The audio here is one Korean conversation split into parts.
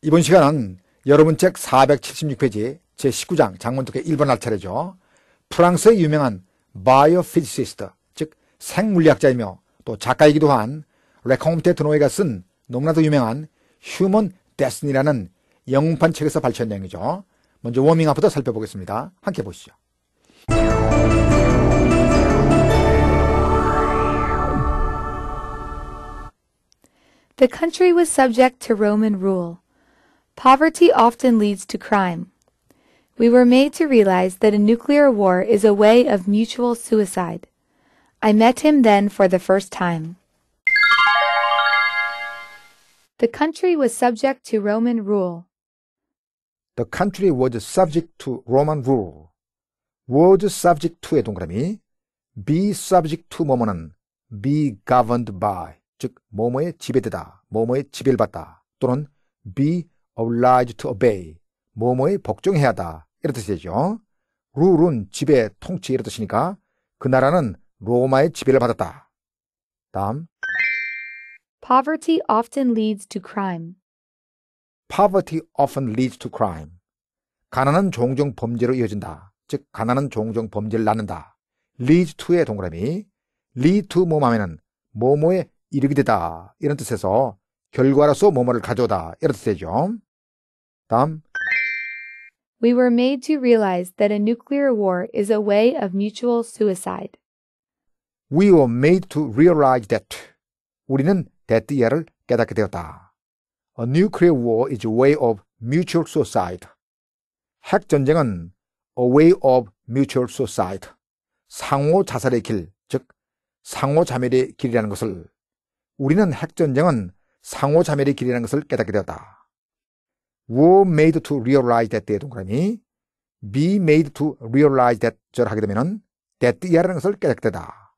이번 시간은 여러분 책 476페이지 제19장 장문특의 1번 할 차례죠. 프랑스의 유명한 바이오 피지시스트 즉 생물리학자이며 또 작가이기도 한 레콤테 드노이가 쓴 너무나도 유명한 휴먼 데스니라는 영웅판 책에서 발췌한 내용이죠. 먼저 워밍업부터 살펴보겠습니다. 함께 보시죠. The country was subject to Roman rule. Poverty often leads to crime. We were made to realize that a nuclear war is a way of mutual suicide. I met him then for the first time. The country was subject to Roman rule. The country was subject to Roman rule. was subject to의 동그라미 be subject to 뭐뭐는 be governed by 즉 뭐뭐에 지배되다, 지배를 받다 또는 be o b l i g e to obey. 뭐뭐에 복종해야 하다. 이런 뜻이죠. 룰은 지배, 통치 이런 뜻이니까 그 나라는 로마의 지배를 받았다. 다음. Poverty often leads to crime. Poverty often leads to crime. 가난은 종종 범죄로 이어진다. 즉 가난은 종종 범죄를 낳는다. leads to의 동그라미 lead to 뭐뭐하면은 뭐뭐에 이르게 되다 이런 뜻에서 결과로서 뭐뭐를 가져오다 이런 뜻이죠. 땀. We were made to realize that a nuclear war is a way of mutual suicide. We were made to realize that. 우리는 that예를 깨닫게 되었다. A nuclear war is a way of mutual suicide. 핵 전쟁은 a way of mutual suicide. 상호 자살의 길, 즉 상호 자멸의 길이라는 것을 우리는 핵 전쟁은 상호 자멸의 길이라는 것을 깨닫게 되었다. were made to realize that 때 동그라미 be made to realize that 절 하게 되면은 that이라는 것을 깨닫게 되다.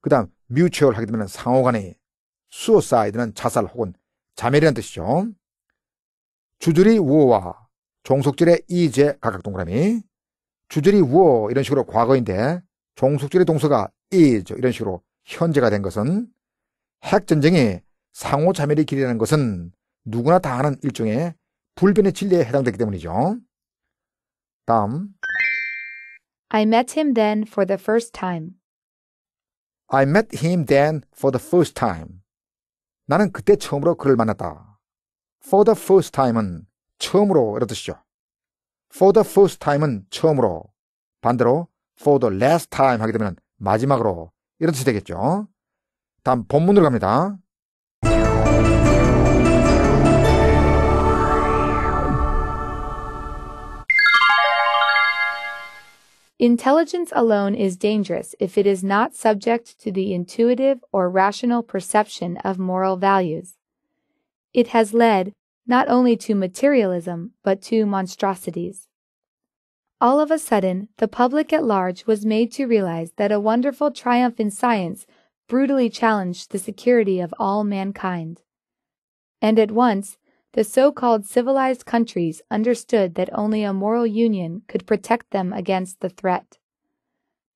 그 다음 mutual 하게 되면 상호간의 suicide는 자살 혹은 자멸이라는 뜻이죠. 주절이 were와 종속절의 이제 각각 동그라미 주절이 were 이런 식으로 과거인데 종속절의 동서가 is 이런 식으로 현재가 된 것은 핵전쟁의 상호자멸이 길이라는 것은 누구나 다 아는 일종의 불변의 진리에 해당되기 때문이죠. 다음 I met him then for the first time. I met him then for the first time. 나는 그때 처음으로 그를 만났다. For the first time은 처음으로 이런 뜻이죠. For the first time은 처음으로 반대로 for the last time 하게 되면 마지막으로 이런 뜻이 되겠죠. 다음 본문으로 갑니다. Intelligence alone is dangerous if it is not subject to the intuitive or rational perception of moral values. It has led, not only to materialism, but to monstrosities. All of a sudden, the public at large was made to realize that a wonderful triumph in science brutally challenged the security of all mankind. And at once, the so-called civilized countries understood that only a moral union could protect them against the threat.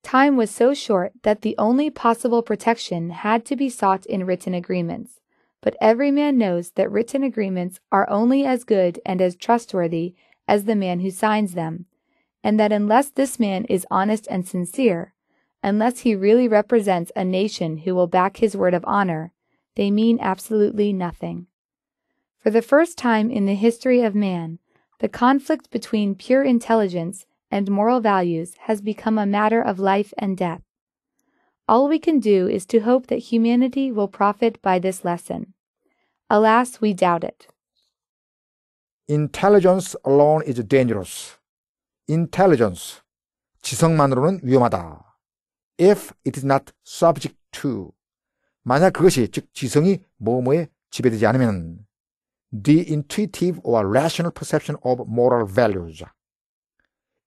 Time was so short that the only possible protection had to be sought in written agreements, but every man knows that written agreements are only as good and as trustworthy as the man who signs them, and that unless this man is honest and sincere, unless he really represents a nation who will back his word of honor, they mean absolutely nothing. For the first time in the history of man, the conflict between pure intelligence and moral values has become a matter of life and death. All we can do is to hope that humanity will profit by this lesson. Alas, we doubt it. Intelligence alone is dangerous. Intelligence, 지성만으로는 위험하다. If it is not subject to, 만약 그것이 즉 지성이 뭐뭐에 지배되지 않으면 the intuitive or rational perception of moral values.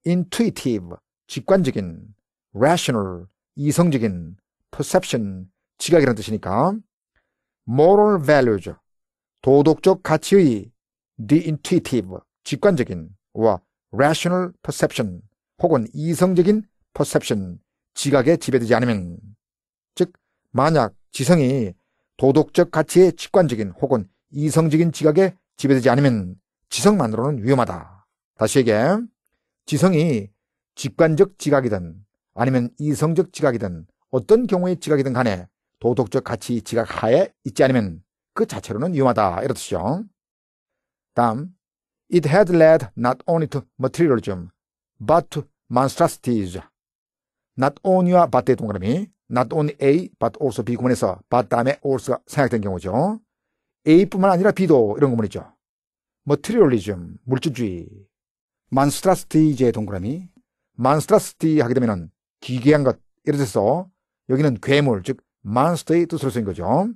intuitive, 직관적인, rational, 이성적인, perception, 지각이라는 뜻이니까 moral values, 도덕적 가치의 the intuitive, 직관적인, or rational perception, 혹은 이성적인 perception, 지각에 지배되지 않으면 즉 만약 지성이 도덕적 가치의 직관적인 혹은 이성적인 지각에 지배되지 않으면 지성만으로는 위험하다. 다시 얘기해. 지성이 직관적 지각이든 아니면 이성적 지각이든 어떤 경우의 지각이든 간에 도덕적 가치 지각 하에 있지 않으면 그 자체로는 위험하다. 이렇듯이죠. 다음, It had led not only to materialism, but to monstrosities. not only와 but의 동그라미, not only A, but also B 구문에서 but 다음에 also가 생각된 경우죠. A뿐만 아니라 B도 이런 거물 이죠 머트리얼리즘, 물질주의, 만스트라스티제 동그라미, 만스트라스티 하게 되면 기괴한 것, 예를 들어서 여기는 괴물, 즉 만스터의 뜻으로 쓰인 거죠.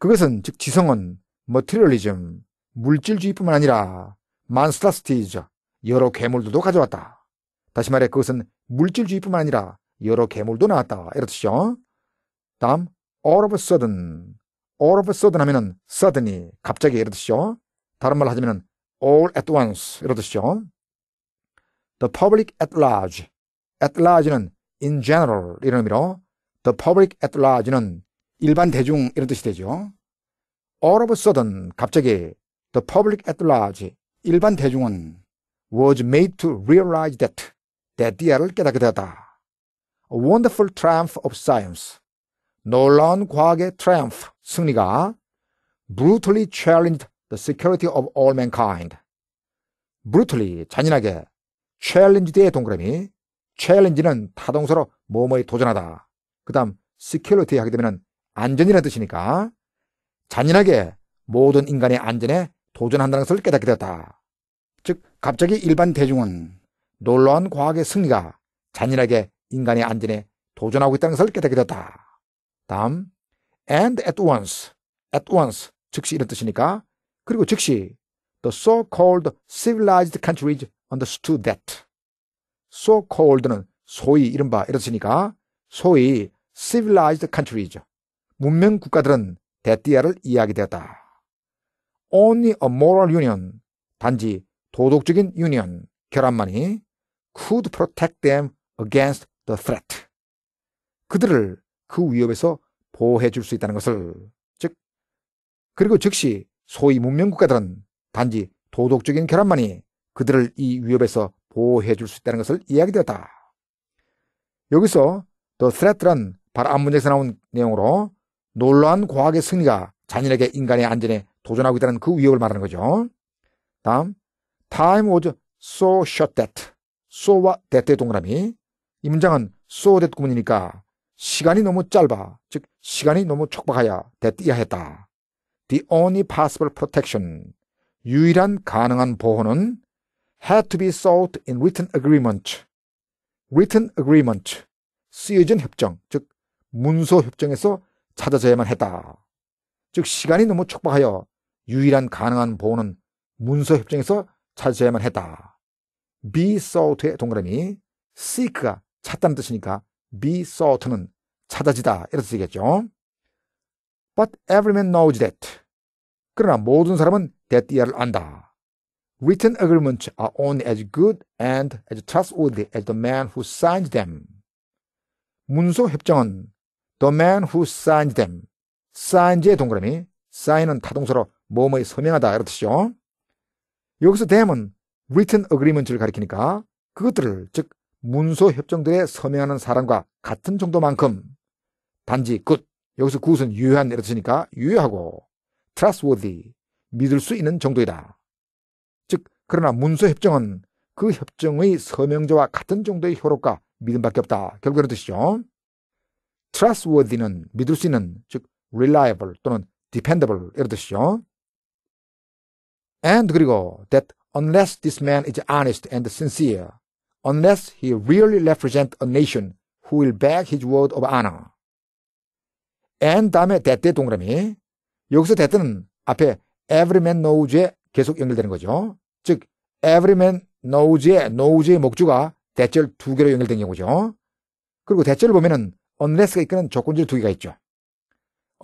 그것은 즉 지성은 머트리얼리즘, 물질주의뿐만 아니라 만스트라스티즈 여러 괴물들도 가져왔다. 다시 말해 그것은 물질주의뿐만 아니라 여러 괴물도 나왔다. 이렇듯이죠. 다음, all of a sudden, all of a sudden 하면은 suddenly 갑자기 이런 뜻이죠. 다른 말로 하자면은 all at once 이런 뜻이죠. The public at large, at large는 in general 이런 의미로 the public at large는 일반 대중 이런 뜻이 되죠. all of a sudden 갑자기 the public at large 일반 대중은 was made to realize that that 대 e r 를 깨닫게 되었다. A wonderful triumph of science. 놀라운 과학의 트램프 승리가 brutally challenged the security of all mankind. brutally 잔인하게 challenged의 동그라미 challenge는 타동서로 뭐뭐에 도전하다. 그 다음 security 하게 되면 안전이라는 뜻이니까 잔인하게 모든 인간의 안전에 도전한다는 것을 깨닫게 되었다. 즉 갑자기 일반 대중은 놀라운 과학의 승리가 잔인하게 인간의 안전에 도전하고 있다는 것을 깨닫게 되었다. 다음 and at once, at once 즉시 이런 뜻이니까 그리고 즉시 the so-called civilized countries understood that so-called는 소위 이른바 이런 뜻이니까 소위 civilized c o u n t r i e s 문명 국가들은 대띠아를 이해하게 되었다. Only a moral union, 단지 도덕적인 union. 결합만이 could protect them against the threat. 그들을 그 위협에서 보호해 줄 수 있다는 것을. 즉, 그리고 즉시 소위 문명국가들은 단지 도덕적인 결함만이 그들을 이 위협에서 보호해 줄 수 있다는 것을 이야기되었다. 여기서 더 스레트란 바로 앞 문제에서 나온 내용으로 놀라운 과학의 승리가 잔인하게 인간의 안전에 도전하고 있다는 그 위협을 말하는 거죠. 다음, time was so short that, so와 that의 동그라미, 이문장은 so that 구문이니까 시간이 너무 짧아, 즉 시간이 너무 촉박하여 대띠야 했다. The only possible protection, 유일한 가능한 보호는 had to be sought in written agreement. written agreement, 쓰여진 협정, 즉 문서 협정에서 찾아져야만 했다. 즉 시간이 너무 촉박하여 유일한 가능한 보호는 문서 협정에서 찾아야만 했다. be sought의 동그라미 seek가 찾다는 뜻이니까 be sought는 찾아지다 이렇게 쓰겠죠. But every man knows that. 그러나 모든 사람은 that이야를 안다. Written agreements are only as good and as trustworthy as the man who signs them. 문서 협정은 the man who signs them. sign의 동그라미, sign은 타동서로 뭐뭐에 서명하다 이런 뜻이죠. 여기서 them은 written agreements를 가리키니까 그것들을 즉 문서 협정들에 서명하는 사람과 같은 정도만큼 단지 굿 여기서 굿은 유효한 내렸으니까 유효하고 trustworthy 믿을 수 있는 정도이다. 즉 그러나 문서 협정은 그 협정의 서명자와 같은 정도의 효력과 믿음밖에 없다. 결국은 이 뜻이죠. trustworthy는 믿을 수 있는 즉 reliable 또는 dependable 이런 뜻이죠. and 그리고 that unless this man is honest and sincere unless he really represents a nation who will back his word of honor. and 다음에 대때 동그라미. 여기서 대때는 앞에 everyman knows에 계속 연결되는 거죠. 즉, everyman k n o w s 에 knows의 목주가 대절 두 개로 연결된 경우죠. 그리고 대절을 보면은 unless가 이끄는 조건절 두 개가 있죠.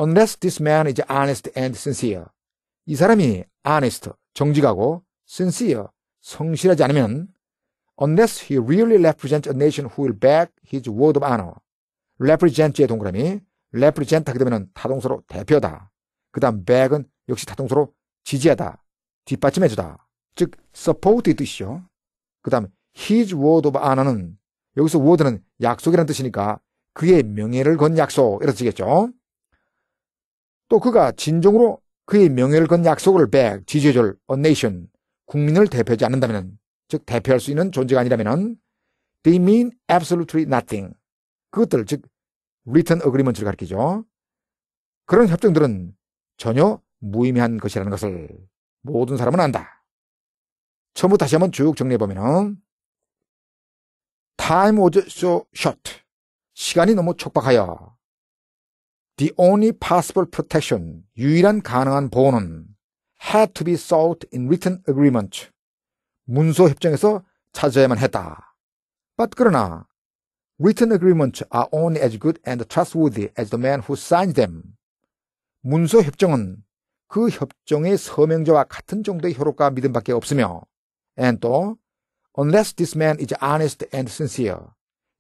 unless this man is honest and sincere. 이 사람이 honest, 정직하고 sincere, 성실하지 않으면 unless he really represents a nation who will back his word of honor. represent의 동그라미, represent 하게 되면 타동사로 대표다. 그 다음 back은 역시 타동사로 지지하다, 뒷받침해주다. 즉, support의 뜻이죠. 그 다음 his word of honor는 여기서 word는 약속이라는 뜻이니까 그의 명예를 건 약속 이런 뜻이겠죠. 또 그가 진정으로 그의 명예를 건 약속을 back, 지지해줄 a nation, 국민을 대표하지 않는다면 즉 대표할 수 있는 존재가 아니라면 they mean absolutely nothing. 그것들 즉 written agreement를 가리키죠. 그런 협정들은 전혀 무의미한 것이라는 것을 모든 사람은 안다. 처음부터 다시 한번 쭉 정리해보면 time was so short. 시간이 너무 촉박하여 the only possible protection, 유일한 가능한 보호는 had to be sought in written agreement. 문서 협정에서 찾아야만 했다. But 그러나 written agreements are only as good and trustworthy as the man who signs them. 문서 협정은 그 협정의 서명자와 같은 정도의 효력과 믿음밖에 없으며 and 또 unless this man is honest and sincere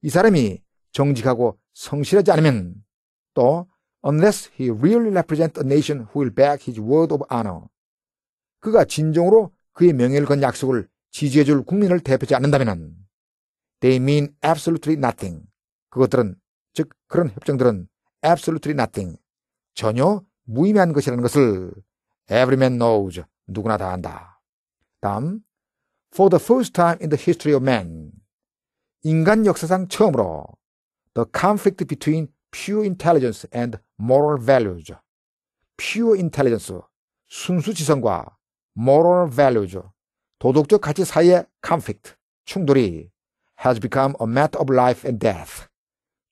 이 사람이 정직하고 성실하지 않으면 또 unless he really represents a nation who will back his word of honor 그가 진정으로 그의 명예를 건 약속을 지지해줄 국민을 대표하지 않는다면 they mean absolutely nothing. 그것들은 즉 그런 협정들은 absolutely nothing. 전혀 무의미한 것이라는 것을 everyman knows. 누구나 다 안다. 다음 for the first time in the history of man. 인간 역사상 처음으로 the conflict between pure intelligence and moral values. pure intelligence 순수 지성과 moral values 도덕적 가치 사이의 conflict, 충돌이 has become a matter of life and death.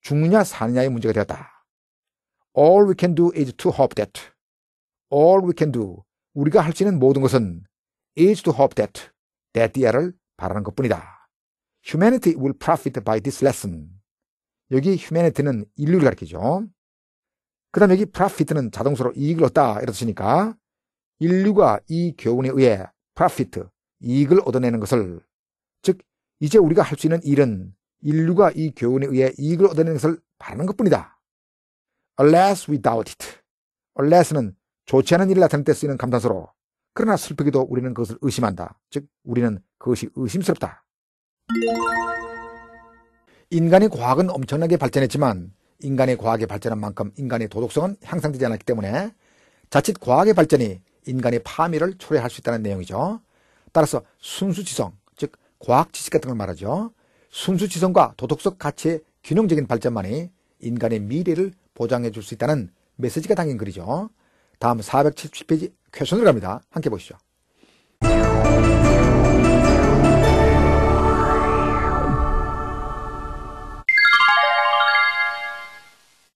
죽느냐 사느냐의 문제가 되었다. All we can do is to hope that. All we can do. 우리가 할 수 있는 모든 것은 is to hope that. that the 대띠아를 바라는 것뿐이다. Humanity will profit by this lesson. 여기 humanity는 인류를 가리키죠. 그 다음 여기 profit는 자동으로 이익을 얻다 이렇으니까 인류가 이 교훈에 의해 profit, 이익을 얻어내는 것을 즉 이제 우리가 할 수 있는 일은 인류가 이 교훈에 의해 이익을 얻어내는 것을 바라는 것뿐이다. Unless without it. Unless는 좋지 않은 일을 나타낼 때 쓰이는 감탄서로 그러나 슬프게도 우리는 그것을 의심한다. 즉 우리는 그것이 의심스럽다. 인간의 과학은 엄청나게 발전했지만 인간의 과학이 발전한 만큼 인간의 도덕성은 향상되지 않았기 때문에 자칫 과학의 발전이 인간의 파멸을 초래할 수 있다는 내용이죠. 따라서 순수지성, 즉 과학 지식 같은 걸 말하죠. 순수지성과 도덕적 가치의 균형적인 발전만이 인간의 미래를 보장해 줄 수 있다는 메시지가 담긴 글이죠. 다음 4 7 0페이지 퀘션으로 갑니다. 함께 보시죠.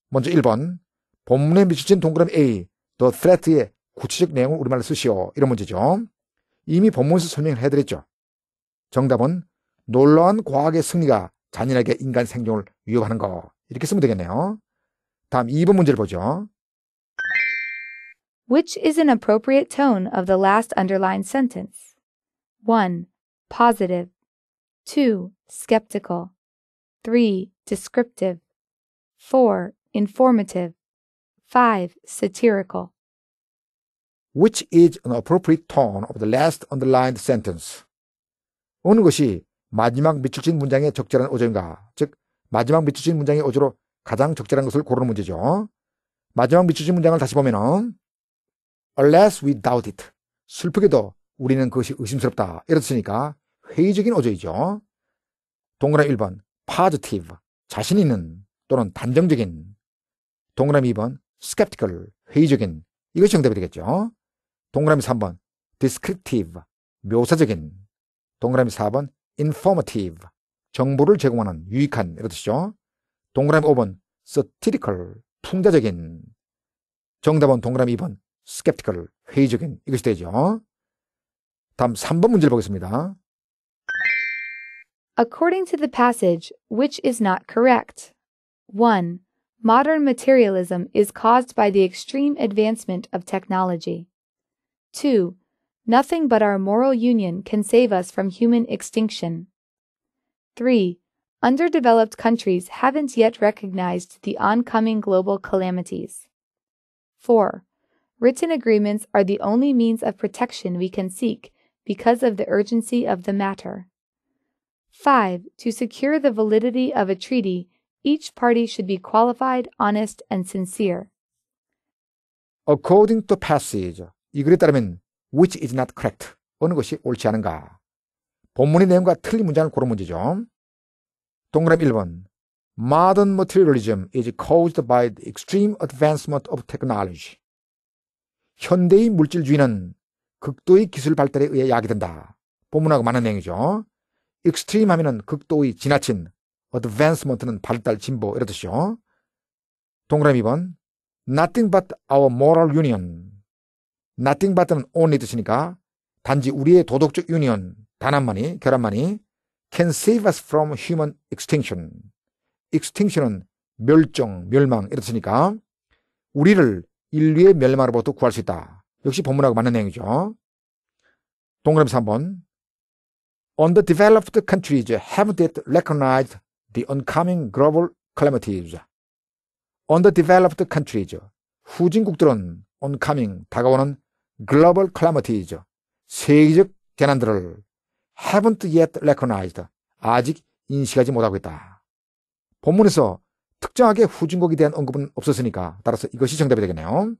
먼저 1번 본문에 미쳐진 동그라미 A, The Threat의 구체적 내용을 우리말로 쓰시오. 이런 문제죠. 이미 본문에서 설명을 해드렸죠. 정답은 놀라운 과학의 승리가 잔인하게 인간 생존을 위협하는 거. 이렇게 쓰면 되겠네요. 다음 2번 문제를 보죠. Which is an appropriate tone of the last underlined sentence? 1. Positive. 2. Skeptical. 3. Descriptive. 4. Informative. 5. Satirical. which is an appropriate tone of the last underlined sentence. 어느 것이 마지막 밑줄친 문장의 적절한 어조인가? 즉, 마지막 밑줄친 문장의 어조로 가장 적절한 것을 고르는 문제죠. 마지막 밑줄친 문장을 다시 보면은 unless we doubt it. 슬프게도 우리는 그것이 의심스럽다. 이렇으니까 회의적인 어조이죠. 동그라미 1번 positive 자신 있는 또는 단정적인 동그라미 2번 skeptical 회의적인 이것이 정답이 되겠죠. 동그라미 3번 descriptive 묘사적인 동그라미 4번 informative 정보를 제공하는 유익한 이런 뜻이죠. 동그라미 5번 satirical 풍자적인 정답은 동그라미 2번 skeptical 회의적인 이것이 되죠. 다음 3번 문제를 보겠습니다. According to the passage, which is not correct? 1. Modern materialism is caused by the extreme advancement of technology. 2. Nothing but our moral union can save us from human extinction. 3. Underdeveloped countries haven't yet recognized the oncoming global calamities. 4. Written agreements are the only means of protection we can seek because of the urgency of the matter. 5. To secure the validity of a treaty, each party should be qualified, honest, and sincere. According to passage, 이 글에 따르면 which is not correct. 어느 것이 옳지 않은가. 본문의 내용과 틀린 문장을 고른 문제죠. 동그라미 1번. Modern materialism is caused by the extreme advancement of technology. 현대의 물질주의는 극도의 기술 발달에 의해 야기된다. 본문하고 맞는 내용이죠. extreme 하면 극도의 지나친, advancement는 발달, 진보, 이렇듯이요. 동그라미 2번. Nothing but our moral union. nothing but는 only 뜻이니까 단지 우리의 도덕적 유니언 단 한만이 결함만이 can save us from human extinction. extinction은 멸종, 멸망 이렇으니까 우리를 인류의 멸망으로부터 구할 수 있다. 역시 본문하고 맞는 내용이죠. 동그라미 3번 Underdeveloped countries haven't yet recognized the oncoming global calamities. Underdeveloped countries 후진국들은 oncoming 다가오는 글로벌 클라 l 티이죠 세계적 재난들을 haven't yet recognized, 아직 인식하지 못하고 있다. 본문에서 특정하게 후진국에 대한 언급은 없었으니까 따라서 이것이 정답이 되겠네요.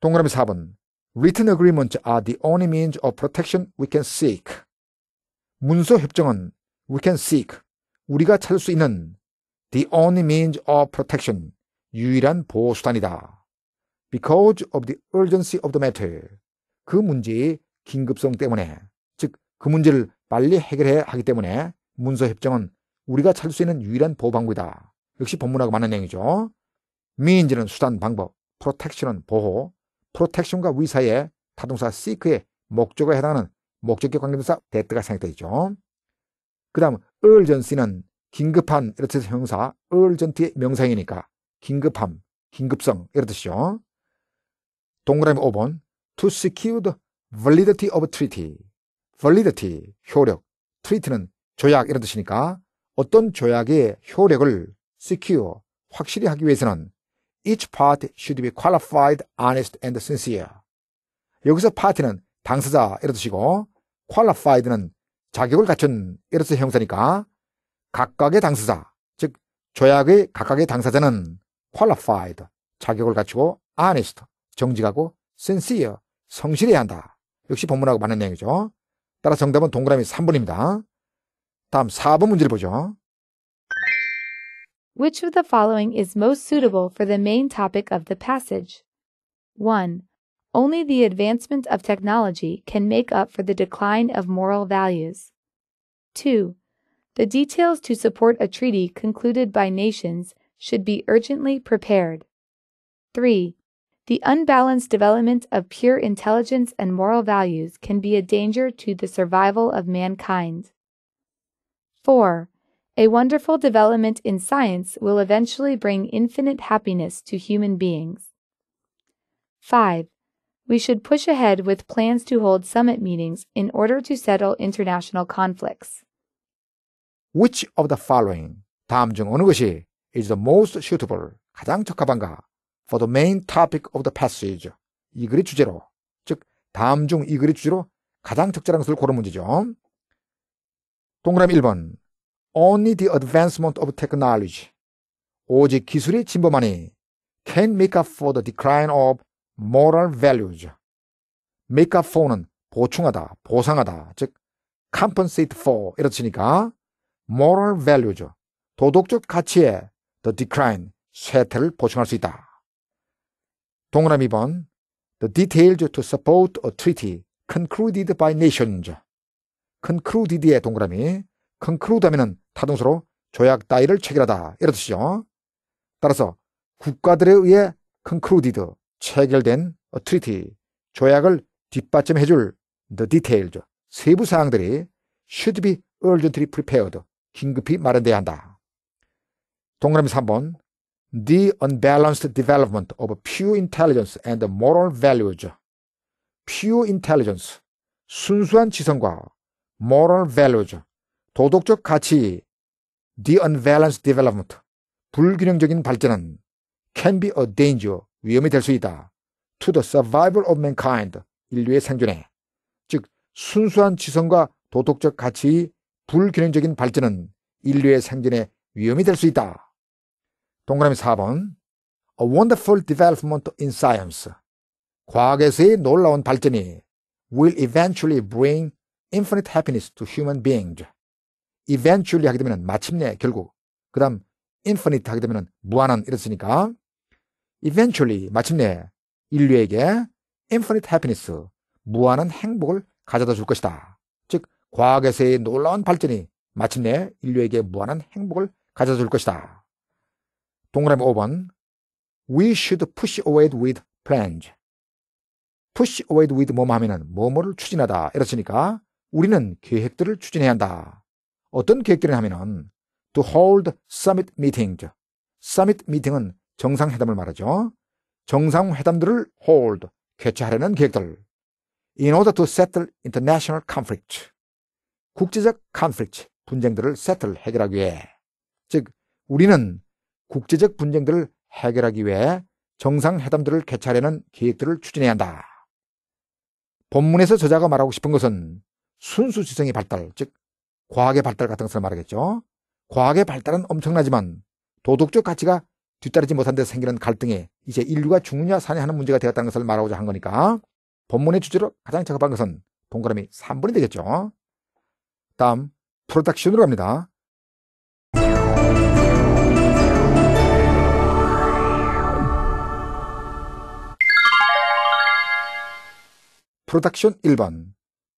동그라미 4번 Written agreements are the only means of protection we can seek. 문서 협정은 we can seek, 우리가 찾을 수 있는 the only means of protection, 유일한 보호수단이다. because of the urgency of the matter. 그 문제의 긴급성 때문에, 즉 그 문제를 빨리 해결해야 하기 때문에 문서 협정은 우리가 찾을 수 있는 유일한 보호방법이다 역시 법문하고 맞는 내용이죠. means는 수단, 방법, protection은 보호, protection과 위사의 타동사 seek의 목적에 해당하는 목적격 관계동사 that가 생겼다 죠그 다음 urgency는 긴급한 이렇듯 형사 urgent의 명상이니까 긴급함, 긴급성 이렇듯이죠 동그라미 5번 to secure the validity of treaty. validity, 효력. treaty는 조약 이런 뜻이니까 어떤 조약의 효력을 secure, 확실히 하기 위해서는 each party should be qualified, honest and sincere. 여기서 파티는 당사자 이런 뜻이고 qualified는 자격을 갖춘 이런 뜻의 형사니까 각각의 당사자, 즉 조약의 각각의 당사자는 qualified, 자격을 갖추고 honest, 정직하고 sincere, 성실해야 한다. 역시 본문하고 맞는 내용이죠. 따라 정답은 동그라미 3번입니다. 다음 4번 문제를 보죠. Which of the following is most suitable for the main topic of the passage? 1. Only the advancement of technology can make up for the decline of moral values. 2. The details to support a treaty concluded by nations should be urgently prepared. 3. The unbalanced development of pure intelligence and moral values can be a danger to the survival of mankind. 4. A wonderful development in science will eventually bring infinite happiness to human beings. 5. We should push ahead with plans to hold summit meetings in order to settle international conflicts. Which of the following 다음 중 어느 것이 is the most suitable 가장 적합한가 for the main topic of the passage. 이 글이 주제로. 즉, 다음 중 이 글이 주제로 가장 적절한 것을 고른 문제죠. 동그라미 1번. Only the advancement of technology. 오직 기술이 진보만이 can make up for the decline of moral values. make up for는 보충하다, 보상하다, 즉 compensate for 이렇으니까 moral values, 도덕적 가치의 the decline, 쇠퇴를 보충할 수 있다. 동그라미 번 The detailed to support a treaty concluded by nations concluded의 동그라미 conclude 하면은 타동수로 조약 따위를 체결하다 이런 뜻이죠. 따라서 국가들에 의해 concluded 체결된 a treaty 조약을 뒷받침해 줄 the detailed 세부 사항들이 should be urgently prepared 긴급히 마련돼야 한다. 동그라미 3번 the unbalanced development of pure intelligence and moral values. pure intelligence, 순수한 지성과 moral values, 도덕적 가치, the unbalanced development, 불균형적인 발전은 can be a danger, 위험이 될 수 있다. to the survival of mankind, 인류의 생존에. 즉, 순수한 지성과 도덕적 가치의 불균형적인 발전은 인류의 생존에 위험이 될 수 있다. 동그라미 4번. A wonderful development in science. 과학에서의 놀라운 발전이 will eventually bring infinite happiness to human beings. eventually 하게 되면 마침내 결국 그 다음 infinite 하게 되면 무한한 이랬으니까 eventually 마침내 인류에게 infinite happiness 무한한 행복을 가져다 줄 것이다. 즉 과학에서의 놀라운 발전이 마침내 인류에게 무한한 행복을 가져다 줄 것이다. 동그라미 5번 We should push ahead with plans. push a w a y with 뭐뭐 하면은 뭐뭐를 추진하다. 이렇으니까 우리는 계획들을 추진해야 한다. 어떤 계획들을 하면은 to hold summit meetings. summit meeting은 정상회담을 말하죠. 정상회담들을 hold, 개최하려는 계획들. in order to settle international conflict. 국제적 conflict, 분쟁들을 settle, 해결하기 위해. 즉, 우리는 국제적 분쟁들을 해결하기 위해 정상회담들을 개최하려는 계획들을 추진해야 한다. 본문에서 저자가 말하고 싶은 것은 순수 지성의 발달, 즉 과학의 발달 같은 것을 말하겠죠. 과학의 발달은 엄청나지만 도덕적 가치가 뒤따르지 못한 데서 생기는 갈등에 이제 인류가 죽느냐 사냐 하는 문제가 되었다는 것을 말하고자 한 거니까 본문의 주제로 가장 적합한 것은 동그라미 3번이 되겠죠. 다음 프로덕션으로 갑니다. 프로덕션 1번.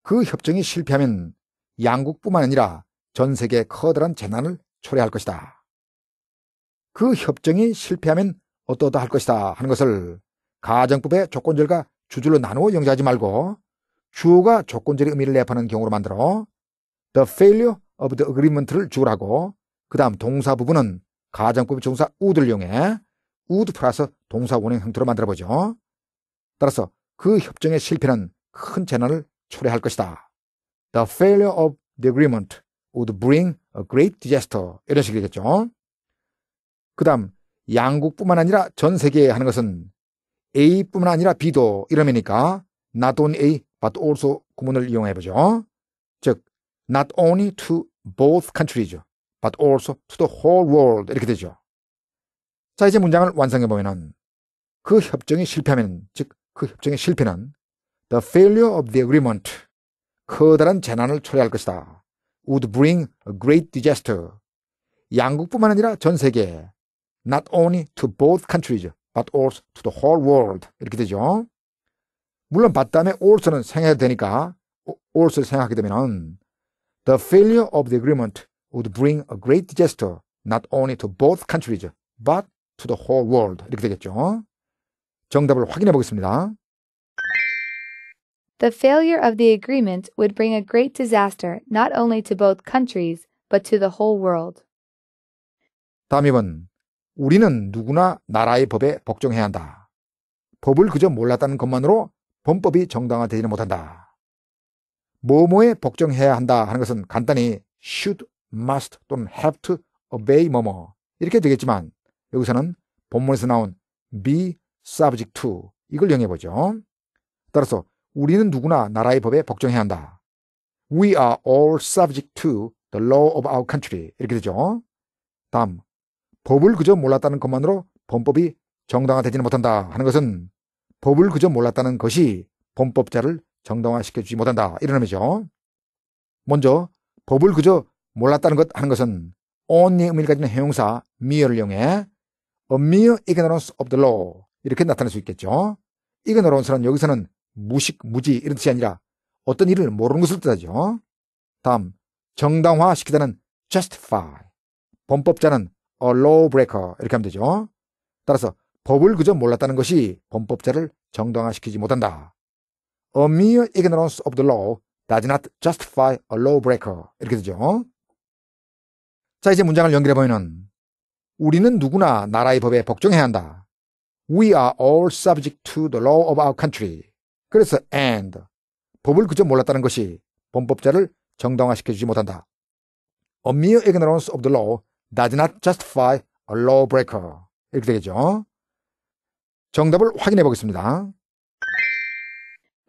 그 협정이 실패하면 양국뿐만 아니라 전 세계 커다란 재난을 초래할 것이다. 그 협정이 실패하면 어떠다 할 것이다 하는 것을 가정법의 조건절과 주줄로 나누어 영재하지 말고 주어가 조건절의 의미를 내포하는 경우로 만들어 the failure of the agreement를 주라고 그 다음 동사 부분은 가정법의 종사 우드를 이용해 우드 플러스 동사 원형 형태로 만들어보죠. 따라서 그 협정의 실패는 큰 재난을 초래할 것이다. The failure of the agreement would bring a great disaster. 이런 식이겠죠. 그 다음, 양국뿐만 아니라 전 세계에 하는 것은 A뿐만 아니라 B도 이러이니까 not only A, but also 구문을 이용해보죠. 즉, not only to both countries죠. but also to the whole world. 이렇게 되죠. 자, 이제 문장을 완성해보면은 그 협정이 실패하면, 즉, 그 협정의 실패는 The failure of the agreement. 커다란 재난을 초래할 것이다. would bring a great disaster. 양국뿐만 아니라 전세계 not only to both countries but also to the whole world 이렇게 되죠. 물론 b u 다음에 also는 생각해야 되니까 also를 생각하게 되면은 the failure of the agreement would bring a great disaster not only to both countries but to the whole world 이렇게 되겠죠. 정답을 확인해 보겠습니다. The failure of the agreement would bring a great disaster not only to both countries, but to the whole world. 담임은 우리는 누구나 나라의 법에 복종해야 한다. 법을 그저 몰랐다는 것만으로 범법이 정당화되지는 못한다. 뭐뭐에 복종해야 한다 하는 것은 간단히 should, must 또는 have to obey 뭐뭐 이렇게 되겠지만 여기서는 본문에서 나온 be subject to 이걸 이용해 보죠. 따라서 우리는 누구나 나라의 법에 복종해야 한다. We are all subject to the law of our country. 이렇게 되죠. 다음, 법을 그저 몰랐다는 것만으로 범법이 정당화되지는 못한다 하는 것은 법을 그저 몰랐다는 것이 범법자를 정당화시켜주지 못한다. 이런 의미죠. 먼저, 법을 그저 몰랐다는 것 하는 것은 only 의미를 가지는 형용사 mere를 이용해 a mere ignorance of the law 이렇게 나타낼 수 있겠죠. ignorance는 여기서는 무식, 무지 이런 뜻이 아니라 어떤 일을 모르는 것을 뜻하죠. 다음, 정당화시키다는 justify. 범법자는 a law breaker 이렇게 하면 되죠. 따라서 법을 그저 몰랐다는 것이 범법자를 정당화시키지 못한다. A mere ignorance of the law does not justify a law breaker 이렇게 되죠. 자 이제 문장을 연결해 보면 은 우리는 누구나 나라의 법에 복종해야 한다. We are all subject to the law of our country. 그래서 and 법을 그저 몰랐다는 것이 범법자를 정당화시켜주지 못한다. A mere ignorance of the law does not justify a lawbreaker. 이렇게 되겠죠. 정답을 확인해 보겠습니다.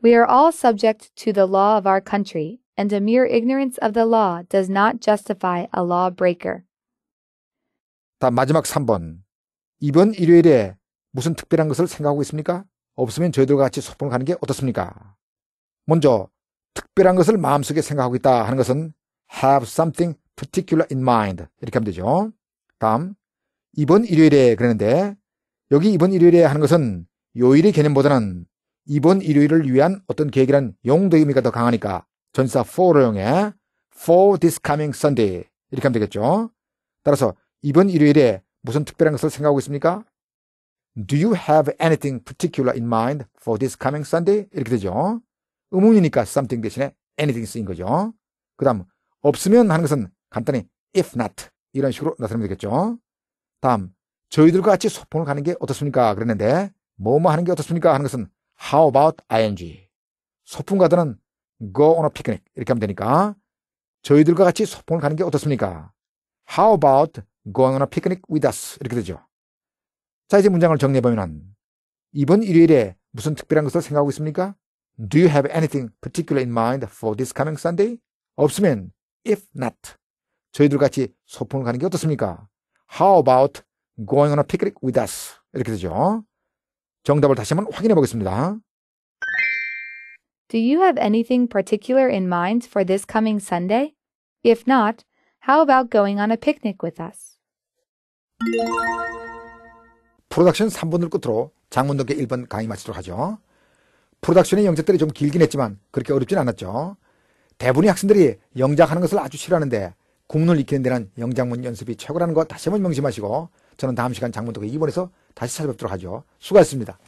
We are all subject to the law of our country, and a mere ignorance of the law does not justify a lawbreaker. 다 마지막 3번. 이번 일요일에 무슨 특별한 것을 생각하고 있습니까? 없으면 저희들과 같이 소풍을 가는 게 어떻습니까? 먼저 특별한 것을 마음속에 생각하고 있다 하는 것은 have something particular in mind 이렇게 하면 되죠. 다음 이번 일요일에 그러는데 여기 이번 일요일에 하는 것은 요일의 개념보다는 이번 일요일을 위한 어떤 계획이란 용도의 의미가 더 강하니까 전사 for를 이용해 for this coming Sunday 이렇게 하면 되겠죠. 따라서 이번 일요일에 무슨 특별한 것을 생각하고 있습니까? Do you have anything particular in mind for this coming Sunday? 이렇게 되죠. 의문이니까 something 대신에 anything 쓰인 거죠. 그 다음 없으면 하는 것은 간단히 if not 이런 식으로 나타내면 되겠죠. 다음 저희들과 같이 소풍을 가는 게 어떻습니까? 그랬는데 뭐뭐 하는 게 어떻습니까? 하는 것은 how about ing 소풍 가다는 go on a picnic 이렇게 하면 되니까 저희들과 같이 소풍을 가는 게 어떻습니까? How about going on a picnic with us 이렇게 되죠. 자, 이제 문장을 정리해보면 이번 일요일에 무슨 특별한 것을 생각하고 있습니까? Do you have anything particular in mind for this coming Sunday? 없으면 if not 저희들 같이 소풍을 가는 게 어떻습니까? How about going on a picnic with us? 이렇게 되죠. 정답을 다시 한번 확인해 보겠습니다. Do you have anything particular in mind for this coming Sunday? If not, how about going on a picnic with us? 프로덕션 3분을 끝으로 장문덕의 1번 강의 마치도록 하죠. 프로덕션의 영작들이 좀 길긴 했지만 그렇게 어렵진 않았죠. 대부분의 학생들이 영작하는 것을 아주 싫어하는데 국문을 익히는 데는 영작문 연습이 최고라는 거 다시 한번 명심하시고 저는 다음 시간 장문덕의 2번에서 다시 찾아뵙도록 하죠. 수고하셨습니다.